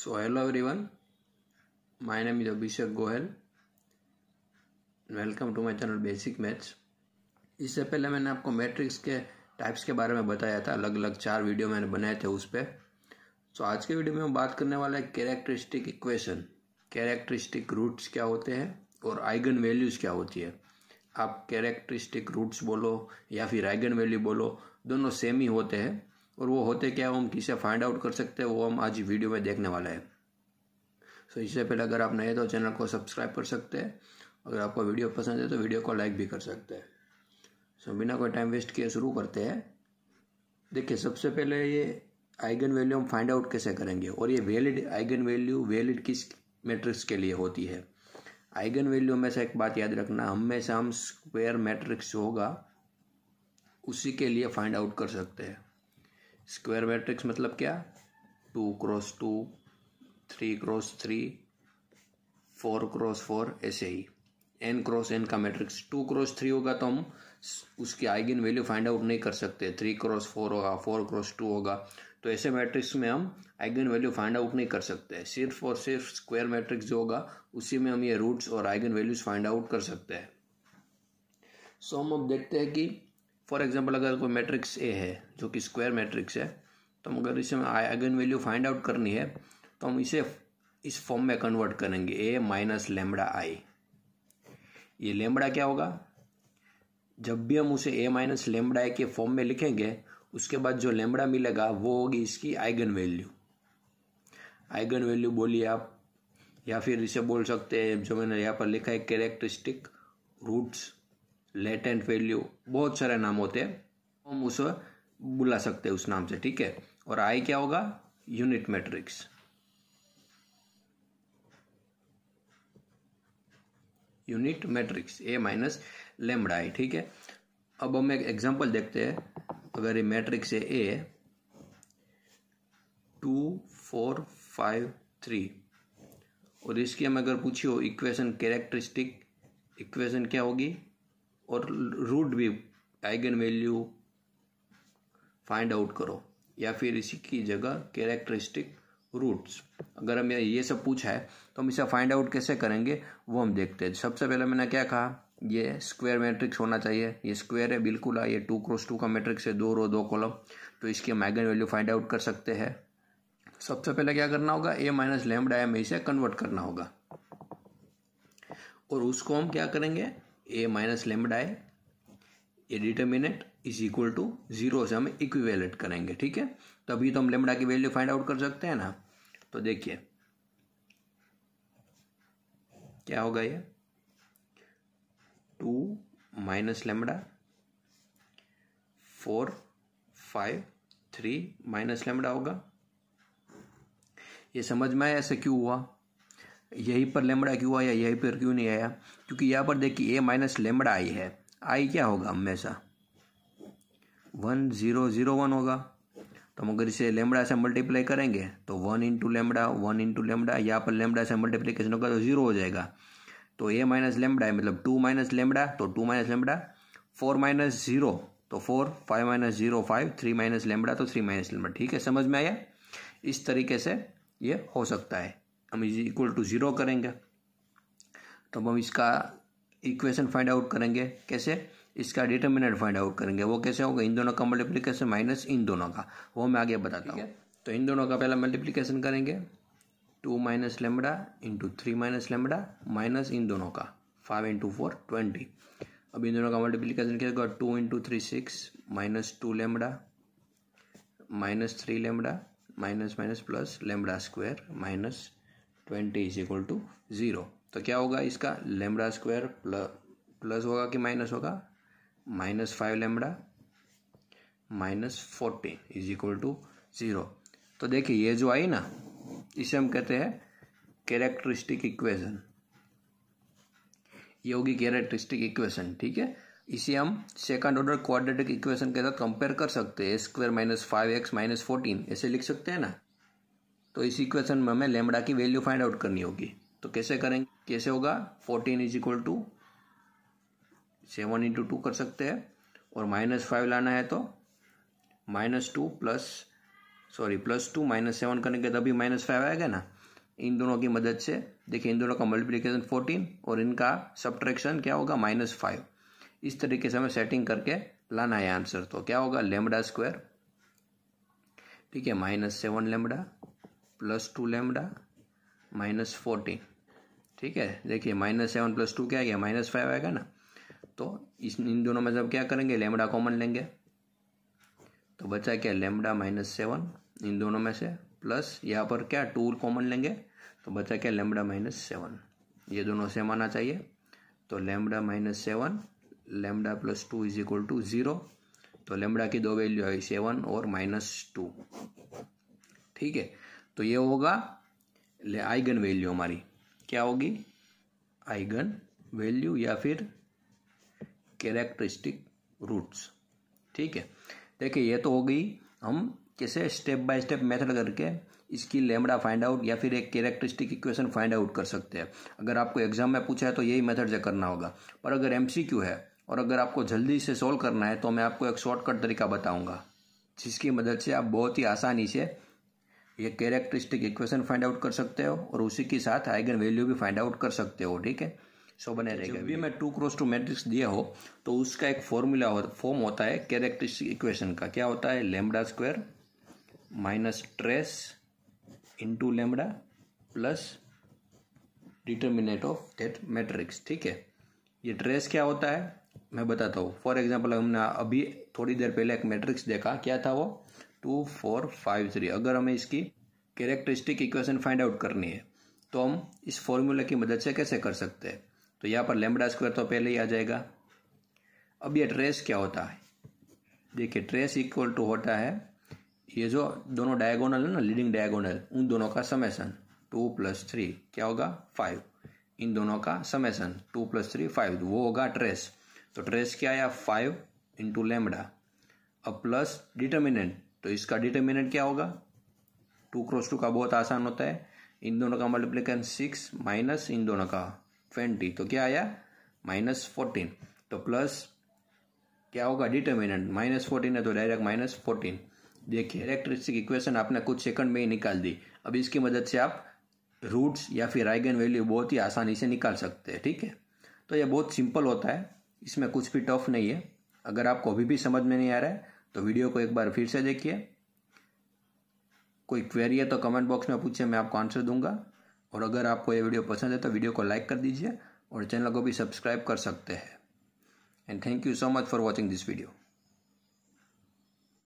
So everyone my name is Abhishek Goyal welcome to my channel basic maths इससे पहले मैंने आपको मैट्रिक्स के टाइप्स के बारे में बताया था अलग अलग चार वीडियो मैंने बनाए थे उस पर सो आज के वीडियो में हम बात करने वाला है कैरेक्टरिस्टिक इक्वेशन कैरेक्टरिस्टिक रूट्स क्या होते हैं और आइगन वैल्यूज़ क्या होती है आप कैरेक्टरिस्टिक रूट्स बोलो या फिर आइगन वैल्यू बोलो दोनों सेम ही होते हैं और वो होते क्या हम किसे फाइंड आउट कर सकते हैं वो हम आज वीडियो में देखने वाले हैं सो इससे पहले अगर आप नए तो चैनल को सब्सक्राइब कर सकते हैं अगर आपको वीडियो पसंद है तो वीडियो को लाइक भी कर सकते हैं सो बिना कोई टाइम वेस्ट किए शुरू करते हैं देखिए सबसे पहले ये आइगन वैल्यू हम फाइंड आउट कैसे करेंगे और ये वैलिड आइगन वैल्यू वैलिड किस मैट्रिक्स के लिए होती है आइगन वैल्यू हमेशा एक बात याद रखना हमेशा हम स्क्वेयर मैट्रिक्स होगा उसी के लिए फाइंड आउट कर सकते हैं स्क्वायर मैट्रिक्स मतलब क्या two cross two three cross three four cross four ऐसे ही एन क्रॉस एन का मैट्रिक्स टू क्रॉस थ्री होगा तो हम उसकी आइगन वैल्यू फाइंड आउट नहीं कर सकते थ्री क्रॉस फोर होगा फोर क्रॉस टू होगा तो ऐसे मैट्रिक्स में हम आइगन वैल्यू फाइंड आउट नहीं कर सकते सिर्फ और सिर्फ स्क्वायर मैट्रिक्स जो होगा उसी में हम ये रूट्स और आइगन वैल्यूज फाइंड आउट कर सकते हैं सो हम अब देखते हैं कि फॉर एग्जाम्पल अगर कोई मैट्रिक्स ए है जो कि स्क्वायर मैट्रिक्स है तो हम अगर इसमें आइगन वैल्यू फाइंड आउट करनी है तो हम इसे इस फॉर्म में कन्वर्ट करेंगे ए माइनस लेमड़ा आई ये लेमड़ा क्या होगा जब भी हम उसे ए माइनस लेमड़ा आई के फॉर्म में लिखेंगे उसके बाद जो लेमड़ा मिलेगा वो होगी इसकी आइगन वैल्यू आइगन वैल्यू बोलिए आप या फिर इसे बोल सकते हैं जो मैंने यहाँ पर लिखा है कैरेक्टरिस्टिक रूट्स लेटेंट वैल्यू बहुत सारे नाम होते हैं हम उसे बुला सकते हैं उस नाम से ठीक है और आई क्या होगा unit matrix unit matrix A minus lambda I ठीक है अब हम एक एग्जांपल देखते हैं अगर ये मैट्रिक्स है A two four five three और इसकी हम अगर पूछियो इक्वेशन कैरेक्टरिस्टिक इक्वेशन क्या होगी और रूट भी आइगन वैल्यू फाइंड आउट करो या फिर इसी की जगह कैरेक्टरिस्टिक रूट्स अगर हम ये सब पूछा है तो हम इसे फाइंड आउट कैसे करेंगे वो हम देखते हैं सबसे पहले मैंने क्या कहा ये स्क्वायर मैट्रिक्स होना चाहिए ये स्क्वायर है बिल्कुल आ ये टू क्रॉस टू का मैट्रिक्स है दो रो दो कॉलम तो इसकी हम आइगन वैल्यू फाइंड आउट कर सकते हैं सबसे पहले क्या करना होगा ए माइनस लेमडा एम इसे कन्वर्ट करना होगा और उसको हम क्या करेंगे ए माइनस लेमडा है ये determinant is equal to zero से हम इक्विवेलेट करेंगे ठीक है तो अभी तो हम लेमडा की वैल्यू फाइंड आउट कर सकते हैं ना तो देखिए क्या होगा ये two minus lambda four five three minus lambda होगा ये समझ में आया ऐसे क्यों हुआ यहीं पर लेमड़ा क्यों आया यहीं पर क्यों नहीं आया क्योंकि यहाँ पर देखिए ए माइनस लेमड़ा आई है आई क्या होगा हमेशा वन ज़ीरो ज़ीरो वन होगा तो हम अगर इसे लेमड़ा से मल्टीप्लाई करेंगे तो one into lambda one into lambda यहाँ पर लेमड़ा से मल्टीप्लीकेशन होगा तो ज़ीरो हो जाएगा तो ए माइनस लेमड़ा है मतलब टू माइनस लेमड़ा तो two minus lambda four minus zero तो four five minus zero five three minus lambda तो थ्री माइनस लेमड़ा ठीक है समझ में आया इस तरीके से ये हो सकता है हम इज इक्वल टू ज़ीरो करेंगे तो हम इसका इक्वेशन फाइंड आउट करेंगे कैसे इसका डिटर्मिनेंट फाइंड आउट करेंगे वो कैसे होगा इन दोनों का मल्टीप्लीकेशन माइनस इन दोनों का वो मैं आगे बताता हूँ तो इन दोनों का पहला मल्टीप्लीकेशन करेंगे two minus lambda into three minus lambda minus इन दोनों का फाइव इंटू फोर ट्वेंटी अब इन दोनों का मल्टीप्लीकेशन क्या होगा two into three six minus two lambda minus three lambda minus minus plus lambda square minus twenty is equal to zero तो क्या होगा इसका लेमड़ा स्क्वायर प्लस होगा कि माइनस होगा minus five lambda minus fourteen is equal to zero तो देखिए ये जो आई ना इसे हम कहते हैं कैरेक्टरिस्टिक इक्वेशन ये होगी कैरेक्टरिस्टिक इक्वेशन ठीक है इसे हम सेकंड ऑर्डर क्वाड्रेटिक इक्वेशन के साथ कंपेयर कर सकते हैं square minus five x minus fourteen ऐसे लिख सकते हैं ना तो इस इक्वेशन में हमें लेमड़ा की वैल्यू फाइंड आउट करनी होगी तो कैसे करेंगे कैसे होगा fourteen is equal to seven into two कर सकते हैं और माइनस फाइव लाना है तो minus two plus sorry plus two minus seven करने के तभी माइनस फाइव आएगा ना इन दोनों की मदद से देखिए इन दोनों का मल्टीप्लीकेशन फोर्टीन और इनका सब्ट्रैक्शन क्या होगा माइनस फाइव इस तरीके से हमें सेटिंग करके लाना है आंसर तो क्या होगा लेमडा स्क्वायर ठीक है minus seven lambda plus two lambda minus fourteen ठीक है देखिए माइनस सेवन प्लस टू क्या आ गया माइनस फाइव आएगा ना तो इस इन दोनों में जब क्या करेंगे लेमडा कॉमन लेंगे तो बचा क्या लेमडा माइनस सेवन इन दोनों में से प्लस यहाँ पर क्या टू कॉमन लेंगे तो बचा क्या लेमडा माइनस सेवन ये दोनों सेम आना चाहिए तो lambda minus seven lambda plus two is equal to zero तो लेमडा की दो वैल्यू आई सेवन और माइनस टू ठीक है तो ये होगा आइगन वैल्यू हमारी क्या होगी आइगन वैल्यू या फिर कैरेक्टरिस्टिक रूट्स ठीक है देखिए ये तो हो गई हम कैसे स्टेप बाय स्टेप मेथड करके इसकी लेमड़ा फाइंड आउट या फिर एक कैरेक्टरिस्टिक इक्वेशन फाइंड आउट कर सकते हैं अगर आपको एग्जाम में पूछा है तो यही मेथड से करना होगा पर अगर एम है और अगर आपको जल्दी से सोल्व करना है तो मैं आपको एक शॉर्टकट तरीका बताऊंगा जिसकी मदद से आप बहुत ही आसानी से ये कैरेक्टरिस्टिक इक्वेशन फाइंड आउट कर सकते हो और उसी के साथ आइगन वैल्यू भी फाइंड आउट कर सकते हो ठीक है सो बने तो रहेगा जब भी मैं टू क्रॉस टू मैट्रिक्स दिया हो तो उसका एक फॉर्मूला और फॉर्म होता है कैरेक्टरिस्टिक इक्वेशन का क्या होता है lambda square minus trace into lambda plus determinant of that matrix ठीक है ये ट्रेस क्या होता है मैं बताता हूँ फॉर एग्जाम्पल हमने अभी थोड़ी देर पहले एक मैट्रिक्स देखा क्या था वो टू फोर फाइव थ्री अगर हमें इसकी कैरेक्टरिस्टिक इक्वेशन फाइंड आउट करनी है तो हम इस फॉर्मूला की मदद से कैसे कर सकते हैं तो यहाँ पर लेमडा स्क्वायर तो पहले ही आ जाएगा अब ये ट्रेस क्या होता है देखिए ट्रेस इक्वल टू होता है ये जो दोनों डायगोनल है ना लीडिंग डायगोनल उन दोनों का समेसन टू प्लस थ्री क्या होगा फाइव इन दोनों का summation two plus three five वो होगा ट्रेस तो ट्रेस क्या आया फाइव इंटू लेमडा अब प्लस डिटर्मिनेंट तो इसका डिटर्मिनेंट क्या होगा टू क्रॉस टू का बहुत आसान होता है इन दोनों का मल्टीप्लीकेशन सिक्स माइनस इन दोनों का ट्वेंटी तो क्या आया माइनस फोर्टीन तो प्लस क्या होगा डिटर्मिनेंट माइनस फोर्टीन है तो डायरेक्ट माइनस फोर्टीन देखिए की इक्वेशन आपने कुछ सेकंड में ही निकाल दी अब इसकी मदद से आप रूट्स या फिर आइगन वैल्यू बहुत ही आसानी से निकाल सकते हैं ठीक है तो यह बहुत सिंपल होता है इसमें कुछ भी टफ नहीं है अगर आपको अभी भी समझ में नहीं आ रहा है तो वीडियो को एक बार फिर से देखिए कोई क्वेरी है तो कमेंट बॉक्स में पूछिए मैं आपको आंसर दूंगा और अगर आपको ये वीडियो पसंद है तो वीडियो को लाइक कर दीजिए और चैनल को भी सब्सक्राइब कर सकते हैं and thank you so much for watching this video